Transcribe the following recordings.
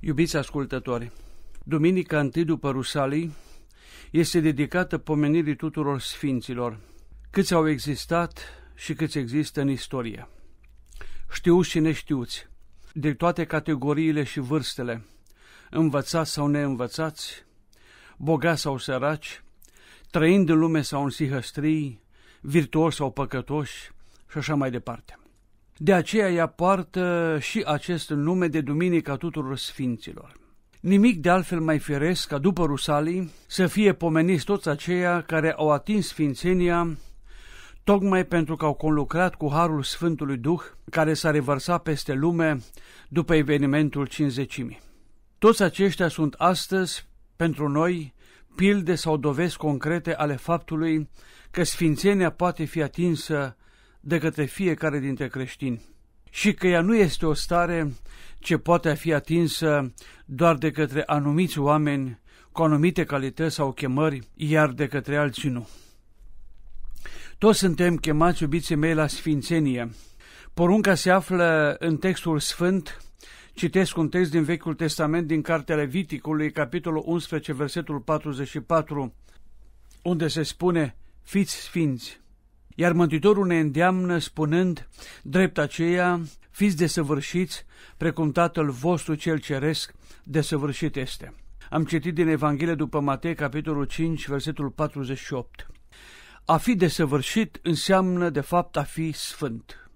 Iubiți ascultători, Duminica întâi după Rusalii este dedicată pomenirii tuturor sfinților, câți au existat și câți există în istorie. Știuți și neștiuți, de toate categoriile și vârstele, învățați sau neînvățați, bogați sau săraci, trăind în lume sau în sihăstrii, virtuoși sau păcătoși și așa mai departe. De aceea ea poartă și acest nume de Duminica tuturor Sfinților. Nimic de altfel mai firesc ca după Rusalii să fie pomeniți toți aceia care au atins Sfințenia tocmai pentru că au conlucrat cu Harul Sfântului Duh care s-a revărsat peste lume după evenimentul cinzecimii. Toți aceștia sunt astăzi, pentru noi, pilde sau dovezi concrete ale faptului că Sfințenia poate fi atinsă de către fiecare dintre creștini și că ea nu este o stare ce poate fi atinsă doar de către anumiți oameni cu anumite calități sau chemări, iar de către alții nu. Toți suntem chemați, iubiții mei, la sfințenie. Porunca se află în textul sfânt, citesc un text din Vechiul Testament din Cartea Leviticului, capitolul 11, versetul 44, unde se spune, fiți sfinți, iar Mântuitorul ne îndeamnă spunând, drept aceea, fiți desăvârșiți, precum Tatăl vostru cel ceresc, desăvârșit este. Am citit din Evanghelie după Matei, capitolul 5, versetul 48. A fi desăvârșit înseamnă, de fapt, a fi sfânt.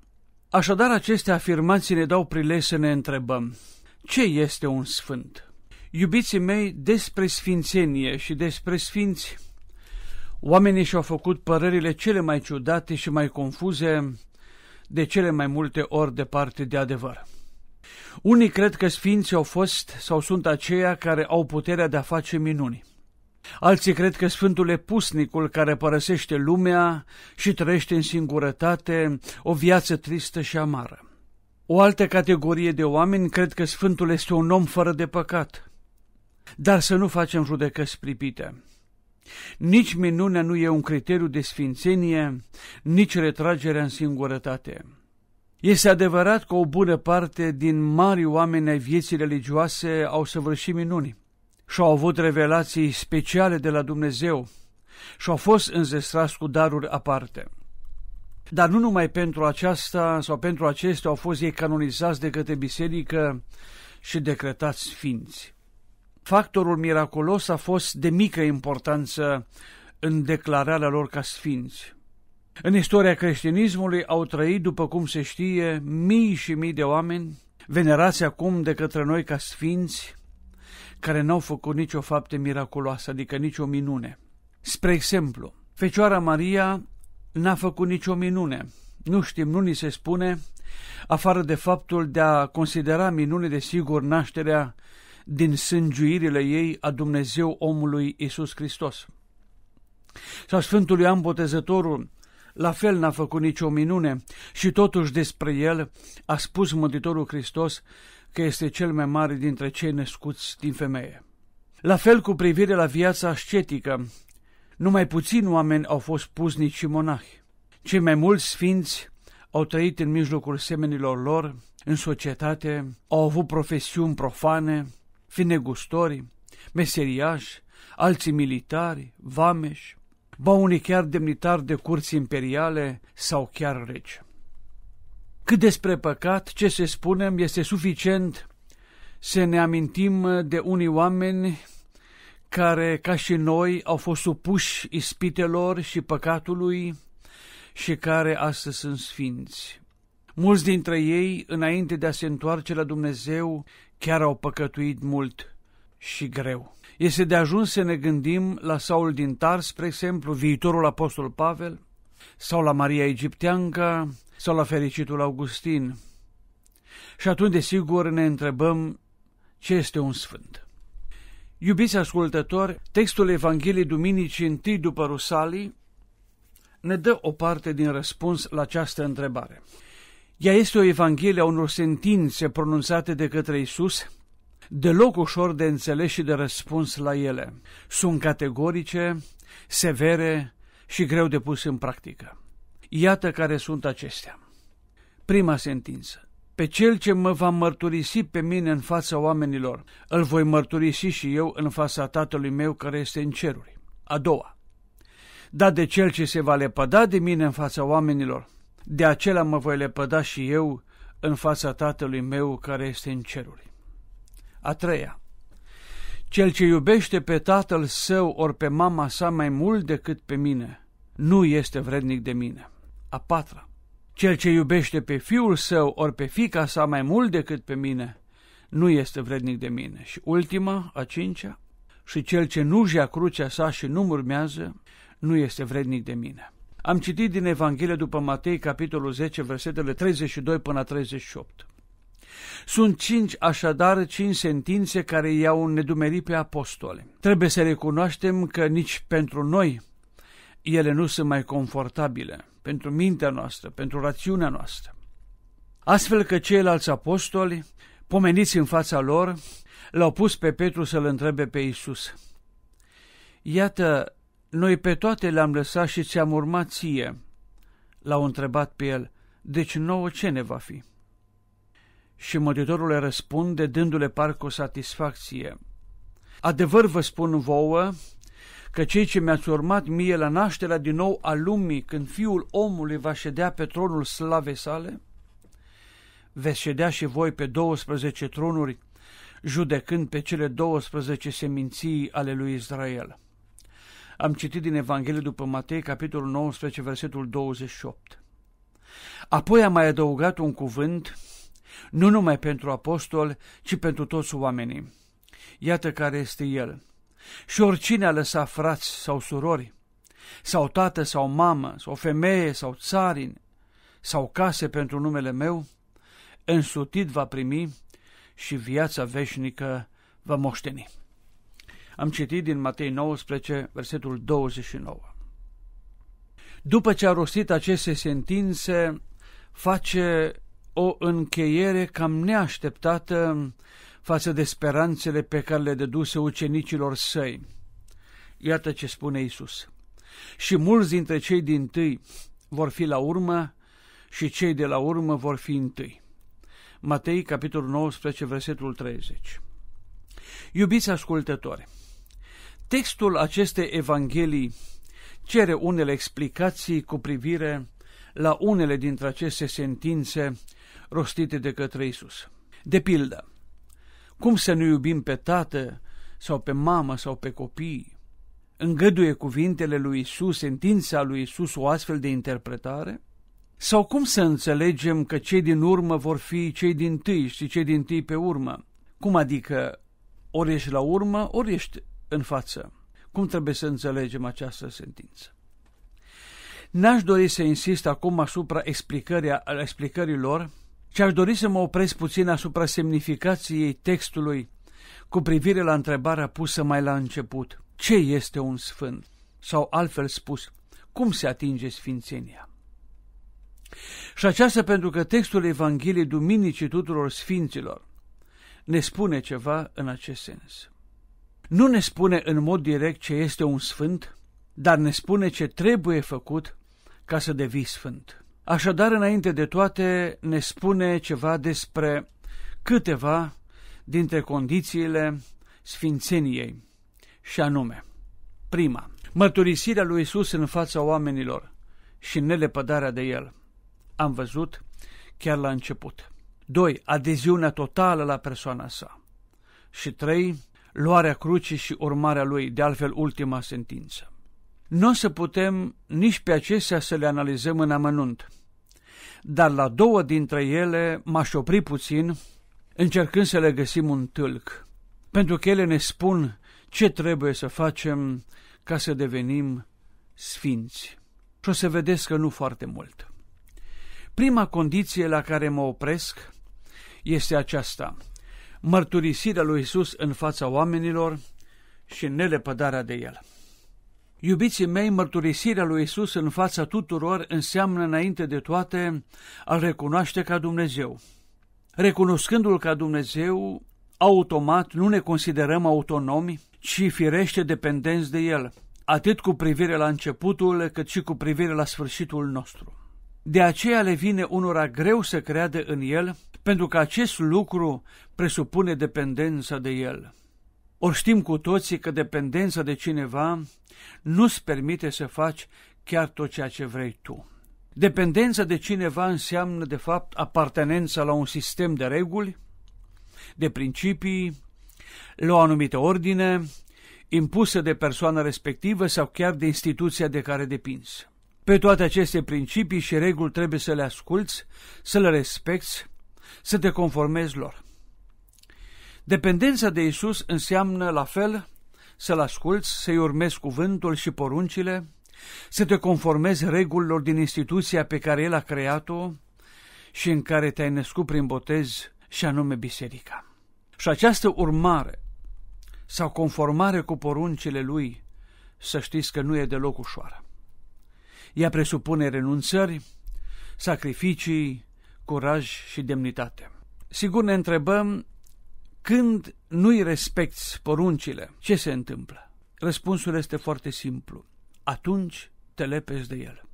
Așadar, aceste afirmații ne dau prilej să ne întrebăm, ce este un sfânt? Iubiții mei, despre sfințenie și despre sfinți Oamenii și-au făcut părerile cele mai ciudate și mai confuze, de cele mai multe ori departe de adevăr. Unii cred că sfinții au fost sau sunt aceia care au puterea de a face minuni. Alții cred că Sfântul e pusnicul care părăsește lumea și trăiește în singurătate o viață tristă și amară. O altă categorie de oameni cred că Sfântul este un om fără de păcat. Dar să nu facem judecăți pripite. Nici minunea nu e un criteriu de sfințenie, nici retragerea în singurătate. Este adevărat că o bună parte din mari oameni ai vieții religioase au săvârșit minuni și au avut revelații speciale de la Dumnezeu și au fost înzestrați cu daruri aparte. Dar nu numai pentru aceasta sau pentru acestea au fost ei canonizați de către biserică și decretați sfinți factorul miraculos a fost de mică importanță în declararea lor ca sfinți. În istoria creștinismului au trăit, după cum se știe, mii și mii de oameni, venerați acum de către noi ca sfinți, care n-au făcut nicio fapte miraculoasă, adică nicio minune. Spre exemplu, Fecioara Maria n-a făcut nicio minune, nu știm, nu ni se spune, afară de faptul de a considera minune de sigur nașterea din sângiuirile ei a Dumnezeu omului Isus Hristos. Sau Sfântul Ioan Botezătorul la fel n-a făcut nicio minune și totuși despre el a spus Mântuitorul Hristos că este cel mai mare dintre cei născuți din femeie. La fel cu privire la viața ascetică, numai puțini oameni au fost puznici și monahi. Cei mai mulți sfinți au trăit în mijlocul semenilor lor, în societate, au avut profesiuni profane, negustori, meseriași, alții militari, vameși, ba unii chiar demnitari de curți imperiale sau chiar regi. Cât despre păcat, ce se spunem, este suficient să ne amintim de unii oameni care, ca și noi, au fost supuși ispitelor și păcatului și care astăzi sunt sfinți. Mulți dintre ei, înainte de a se întoarce la Dumnezeu, chiar au păcătuit mult și greu. Este de ajuns să ne gândim la Saul din Tar, spre exemplu, viitorul apostol Pavel, sau la Maria Egipteanca, sau la fericitul Augustin. Și atunci, desigur, ne întrebăm ce este un sfânt. Iubiți ascultători, textul Evangheliei Duminicii întâi după Rusalii ne dă o parte din răspuns la această întrebare. Ea este o evanghelie a unor sentințe pronunțate de către Isus, deloc ușor de înțeles și de răspuns la ele. Sunt categorice, severe și greu de pus în practică. Iată care sunt acestea. Prima sentință. Pe cel ce mă va mărturisi pe mine în fața oamenilor, îl voi mărturisi și eu în fața Tatălui meu care este în ceruri. A doua. Dar de cel ce se va lepăda de mine în fața oamenilor, de acela mă voi lepăda și eu în fața Tatălui meu care este în ceruri. A treia, cel ce iubește pe tatăl său ori pe mama sa mai mult decât pe mine, nu este vrednic de mine. A patra, cel ce iubește pe fiul său ori pe fica sa mai mult decât pe mine, nu este vrednic de mine. Și ultima, a cincea, și cel ce nu-și ia crucea sa și nu-mi urmează, nu este vrednic de mine. Am citit din Evanghelie după Matei, capitolul 10, versetele 32 până 38. Sunt cinci, așadar, cinci sentințe care i-au nedumerit pe apostole. Trebuie să recunoaștem că nici pentru noi ele nu sunt mai confortabile, pentru mintea noastră, pentru rațiunea noastră. Astfel că ceilalți apostoli, pomeniți în fața lor, l-au pus pe Petru să-l întrebe pe Isus. Iată noi pe toate le-am lăsat și ți-am urmat ție. L-au întrebat pe el, deci nouă ce ne va fi? Și măritorul le răspunde, dându-le parcă o satisfacție. Adevăr vă spun vouă că cei ce mi-ați urmat mie la nașterea din nou a lumii, când fiul omului va ședea pe tronul slave sale, veți ședea și voi pe 12 tronuri, judecând pe cele 12 seminții ale lui Israel. Am citit din Evanghelie după Matei, capitolul 19, versetul 28. Apoi am mai adăugat un cuvânt, nu numai pentru apostol, ci pentru toți oamenii. Iată care este el. Și oricine a lăsat frați sau surori, sau tată sau mamă, sau femeie sau țarin, sau case pentru numele meu, însutit va primi și viața veșnică va moșteni. Am citit din Matei 19, versetul 29. După ce a rostit aceste sentințe, face o încheiere cam neașteptată față de speranțele pe care le deduse ucenicilor săi. Iată ce spune Isus. Și mulți dintre cei din tâi vor fi la urmă și cei de la urmă vor fi întâi. Matei, capitolul 19, versetul 30. Iubiți ascultători, Textul acestei Evanghelii cere unele explicații cu privire la unele dintre aceste sentințe rostite de către Isus. De pildă, cum să nu iubim pe tată sau pe mamă sau pe copii? Îngăduie cuvintele lui Isus, sentința lui Isus o astfel de interpretare? Sau cum să înțelegem că cei din urmă vor fi cei din tâi și cei din tâi pe urmă? Cum adică ori ești la urmă, ori ești în față. Cum trebuie să înțelegem această sentință? N-aș dori să insist acum asupra explicărilor, ci aș dori să mă opresc puțin asupra semnificației textului cu privire la întrebarea pusă mai la început. Ce este un sfânt? Sau altfel spus, cum se atinge sfințenia? Și aceasta pentru că textul Evangheliei Duminicii tuturor Sfinților ne spune ceva în acest sens. Nu ne spune în mod direct ce este un sfânt, dar ne spune ce trebuie făcut ca să devii sfânt. Așadar, înainte de toate, ne spune ceva despre câteva dintre condițiile sfințeniei, și anume, prima, mărturisirea lui Isus în fața oamenilor și nelepădarea de el. Am văzut chiar la început. 2. Adeziunea totală la persoana sa. Și 3 luarea crucii și urmarea lui, de altfel ultima sentință. Nu o să putem nici pe acestea să le analizăm în amănunt, dar la două dintre ele m-aș opri puțin, încercând să le găsim un tâlc, pentru că ele ne spun ce trebuie să facem ca să devenim sfinți. Și o să vedeți că nu foarte mult. Prima condiție la care mă opresc este aceasta – mărturisirea lui Isus în fața oamenilor și nelepădarea de el. Iubiții mei, mărturisirea lui Isus în fața tuturor înseamnă înainte de toate a recunoaște ca Dumnezeu. Recunoscându-L ca Dumnezeu, automat nu ne considerăm autonomi, ci firește dependenți de El, atât cu privire la începutul, cât și cu privire la sfârșitul nostru. De aceea le vine unora greu să creadă în el, pentru că acest lucru presupune dependența de el. Ori știm cu toții că dependența de cineva nu-ți permite să faci chiar tot ceea ce vrei tu. Dependența de cineva înseamnă, de fapt, apartenența la un sistem de reguli, de principii, la o anumită ordine, impusă de persoana respectivă sau chiar de instituția de care depinzi. Pe toate aceste principii și reguli trebuie să le asculți, să le respecti, să te conformezi lor. Dependența de Isus înseamnă la fel să-L asculți, să-I urmezi cuvântul și poruncile, să te conformezi regulilor din instituția pe care El a creat-o și în care te-ai născut prin botez, și anume biserica. Și această urmare sau conformare cu poruncile Lui, să știți că nu e deloc ușoară. Ea presupune renunțări, sacrificii, curaj și demnitate. Sigur ne întrebăm, când nu-i respecti poruncile, ce se întâmplă? Răspunsul este foarte simplu. Atunci te lepezi de el.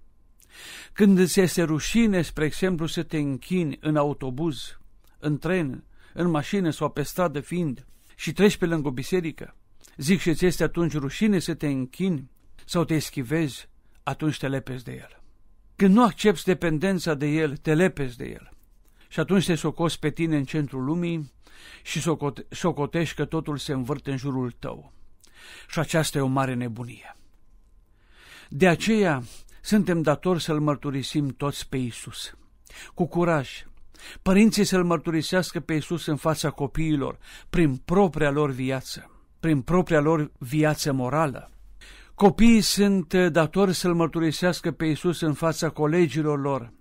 Când îți este rușine, spre exemplu, să te închini în autobuz, în tren, în mașină sau pe stradă fiind și treci pe lângă o biserică, zic și ți este atunci rușine să te închini sau te eschivezi atunci te lepezi de el. Când nu accepti dependența de el, te lepezi de el. Și atunci te socoți pe tine în centrul lumii și socotești că totul se învârte în jurul tău. Și aceasta e o mare nebunie. De aceea suntem datori să-L mărturisim toți pe Isus. Cu curaj, părinții să-L mărturisească pe Isus în fața copiilor, prin propria lor viață, prin propria lor viață morală, Copiii sunt eh, datori să-L mărturisească pe Iisus în fața colegilor lor,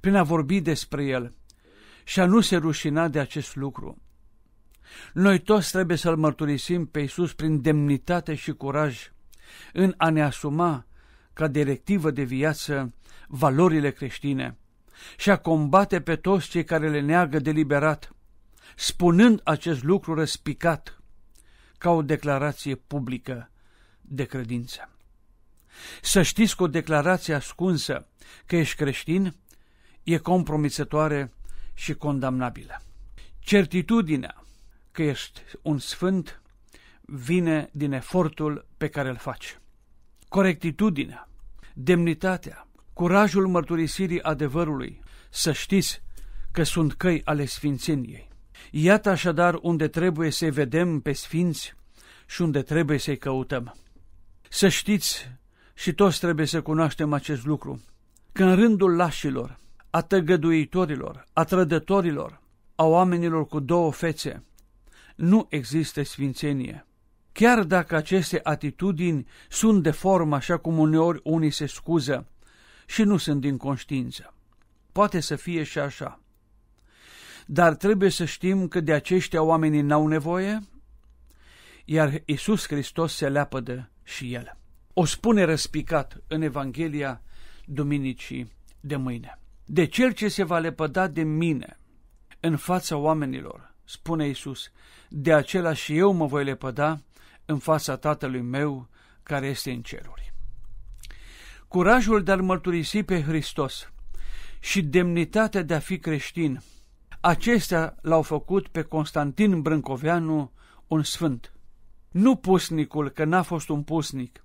prin a vorbi despre El și a nu se rușina de acest lucru. Noi toți trebuie să-L mărturisim pe Iisus prin demnitate și curaj, în a ne asuma ca directivă de viață valorile creștine și a combate pe toți cei care le neagă deliberat, spunând acest lucru răspicat ca o declarație publică de credință. Să știți că o declarație ascunsă că ești creștin e compromisătoare și condamnabilă. Certitudinea că ești un sfânt vine din efortul pe care îl faci. Corectitudinea, demnitatea, curajul mărturisirii adevărului, să știți că sunt căi ale sfințeniei. Iată așadar unde trebuie să vedem pe sfinți și unde trebuie să-i căutăm. Să știți, și toți trebuie să cunoaștem acest lucru, că în rândul lașilor, a tăgăduitorilor, a trădătorilor, a oamenilor cu două fețe, nu există sfințenie. Chiar dacă aceste atitudini sunt de formă, așa cum uneori unii se scuză și nu sunt din conștiință. Poate să fie și așa. Dar trebuie să știm că de aceștia oamenii n-au nevoie, iar Isus Hristos se leapă de și el. O spune răspicat în Evanghelia Duminicii de mâine. De cel ce se va lepăda de mine în fața oamenilor, spune Iisus, de acela și eu mă voi lepăda în fața Tatălui meu care este în ceruri. Curajul de a-L mărturisi pe Hristos și demnitatea de a fi creștin, acestea l-au făcut pe Constantin Brâncoveanu un sfânt. Nu pusnicul, că n-a fost un pusnic,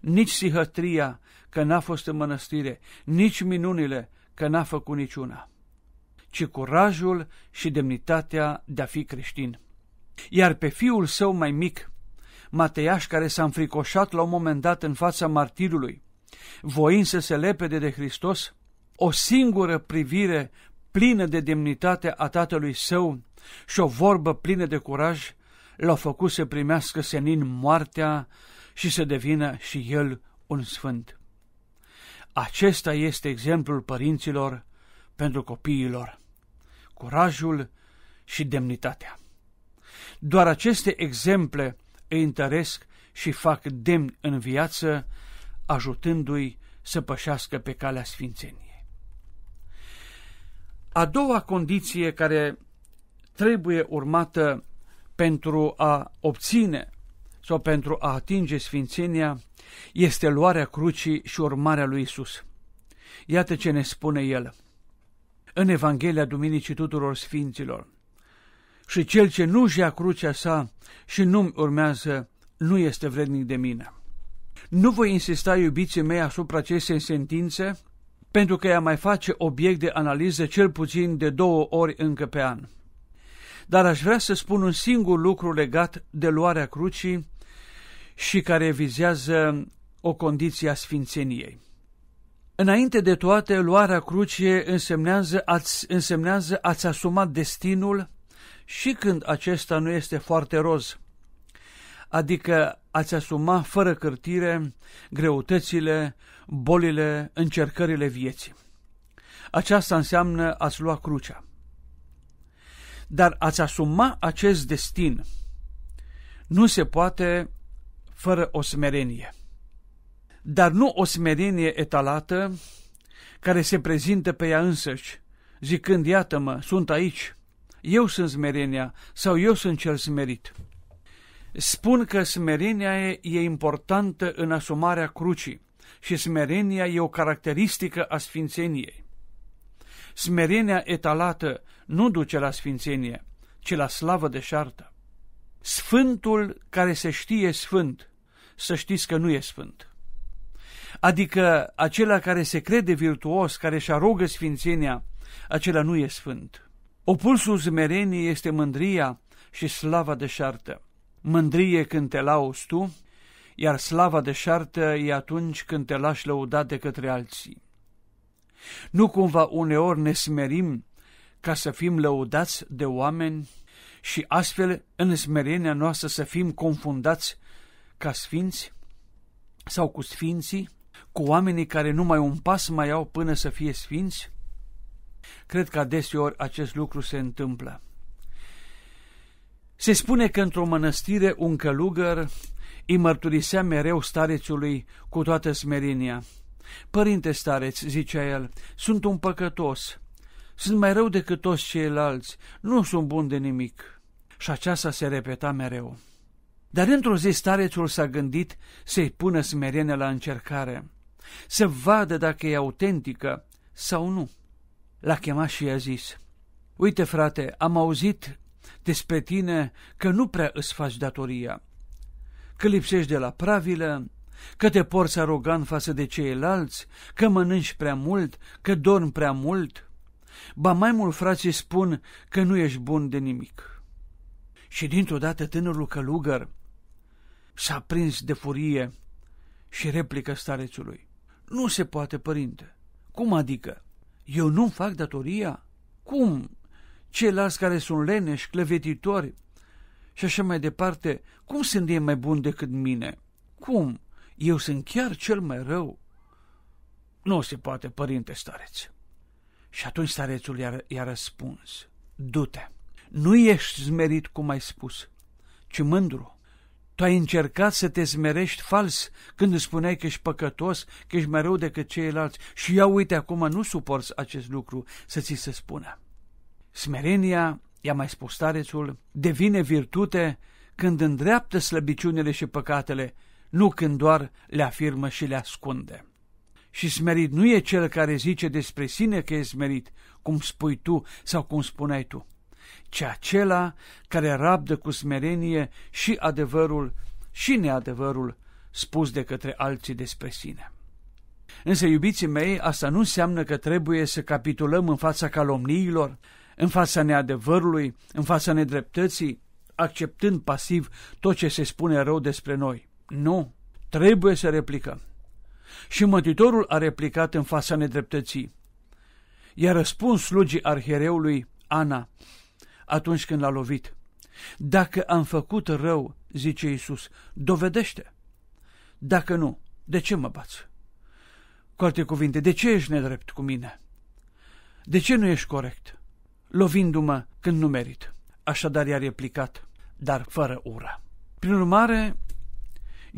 nici sihătria, că n-a fost în mănăstire, nici minunile, că n-a făcut niciuna, ci curajul și demnitatea de a fi creștin. Iar pe fiul său mai mic, Mateiaș, care s-a înfricoșat la un moment dat în fața martirului, voind să se lepede de Hristos, o singură privire plină de demnitate a tatălui său și o vorbă plină de curaj l-au făcut să primească senin moartea și să devină și el un sfânt. Acesta este exemplul părinților pentru copiilor, curajul și demnitatea. Doar aceste exemple îi întăresc și fac demn în viață, ajutându-i să pășească pe calea sfințeniei. A doua condiție care trebuie urmată pentru a obține sau pentru a atinge sfințenia este luarea crucii și urmarea lui Isus. Iată ce ne spune el în Evanghelia Duminicii tuturor Sfinților. Și cel ce nu-și ia crucea sa și nu-mi urmează, nu este vrednic de mine. Nu voi insista, iubiții mei, asupra acestei sentințe, pentru că ea mai face obiect de analiză cel puțin de două ori încă pe an dar aș vrea să spun un singur lucru legat de luarea crucii și care vizează o condiție a sfințeniei. Înainte de toate, luarea crucie însemnează ați, însemnează ați asuma destinul și când acesta nu este foarte roz, adică ați asuma fără cârtire greutățile, bolile, încercările vieții. Aceasta înseamnă ați lua crucea. Dar ați asuma acest destin nu se poate fără o smerenie. Dar nu o smerenie etalată care se prezintă pe ea însăși, zicând, iată-mă, sunt aici, eu sunt smerenia sau eu sunt cel smerit. Spun că smerenia e, e importantă în asumarea crucii și smerenia e o caracteristică a sfințeniei. Smerenia etalată nu duce la sfințenie, ci la slavă deșartă. Sfântul care se știe sfânt, să știți că nu e sfânt. Adică acela care se crede virtuos, care își arogă sfințenia, acela nu e sfânt. Opulsul smereniei este mândria și slava deșartă. Mândrie când te lauzi tu, iar slava deșartă e atunci când te lași lăudat de către alții. Nu cumva uneori ne smerim ca să fim lăudați de oameni și astfel în smerenia noastră să fim confundați ca sfinți sau cu sfinții, cu oamenii care numai un pas mai au până să fie sfinți? Cred că adeseori acest lucru se întâmplă. Se spune că într-o mănăstire un călugăr îi mărturisea mereu starețului cu toată smerenia – Părinte stareț, zicea el, sunt un păcătos, sunt mai rău decât toți ceilalți, nu sunt bun de nimic. Și aceasta se repeta mereu. Dar într-o zi starețul s-a gândit să-i pună smerenia la încercare, să vadă dacă e autentică sau nu. L-a chemat și i-a zis, Uite frate, am auzit despre tine că nu prea îți faci datoria, că lipsești de la pravilă, că te porți arogan față de ceilalți, că mănânci prea mult, că dormi prea mult. Ba mai mult frații spun că nu ești bun de nimic. Și dintr-o dată tânărul călugăr s-a prins de furie și replică starețului. Nu se poate, părinte. Cum adică? Eu nu-mi fac datoria? Cum? Ceilalți care sunt leneși, clevetitori și așa mai departe, cum sunt ei mai buni decât mine? Cum? eu sunt chiar cel mai rău. Nu se poate, părinte stareț. Și atunci starețul i-a, i-a răspuns, du-te, nu ești zmerit cum ai spus, ci mândru. Tu ai încercat să te zmerești fals când îți spuneai că ești păcătos, că ești mai rău decât ceilalți și ia uite acum nu suporți acest lucru să ți se spună. Smerenia, i-a mai spus starețul, devine virtute când îndreaptă slăbiciunile și păcatele nu când doar le afirmă și le ascunde. Și smerit nu e cel care zice despre sine că e smerit, cum spui tu sau cum spuneai tu, ci acela care rabdă cu smerenie și adevărul și neadevărul spus de către alții despre sine. Însă, iubiții mei, asta nu înseamnă că trebuie să capitulăm în fața calomniilor, în fața neadevărului, în fața nedreptății, acceptând pasiv tot ce se spune rău despre noi. Nu, trebuie să replicăm. Și mătitorul a replicat în fața nedreptății. I-a răspuns slugii arhereului Ana atunci când l-a lovit. Dacă am făcut rău, zice Iisus, dovedește. Dacă nu, de ce mă bați? Cu alte cuvinte, de ce ești nedrept cu mine? De ce nu ești corect? Lovindu-mă când nu merit. Așadar i-a replicat, dar fără ură. Prin urmare,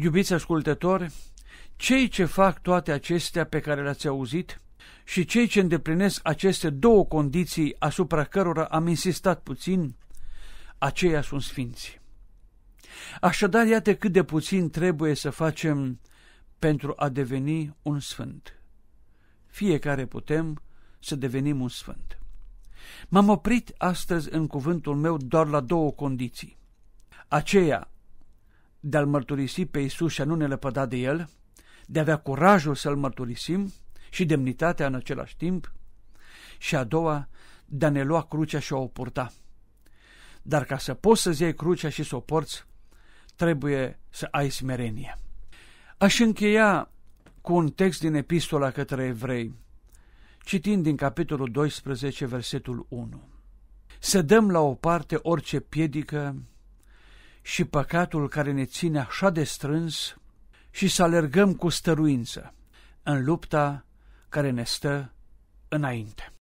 Iubiți ascultători, cei ce fac toate acestea pe care le-ați auzit și cei ce îndeplinesc aceste două condiții asupra cărora am insistat puțin, aceia sunt sfinți. Așadar, iată cât de puțin trebuie să facem pentru a deveni un sfânt. Fiecare putem să devenim un sfânt. M-am oprit astăzi în cuvântul meu doar la două condiții. Aceea de a-L mărturisi pe Isus și a nu ne lepăda de El, de a avea curajul să-L mărturisim și demnitatea în același timp, și a doua, de a ne lua crucea și a o purta. Dar ca să poți să-ți iei crucea și să o porți, trebuie să ai smerenie. Aș încheia cu un text din epistola către evrei, citind din capitolul 12, versetul 1. Să dăm la o parte orice piedică și păcatul care ne ține așa de strâns și să alergăm cu stăruință în lupta care ne stă înainte.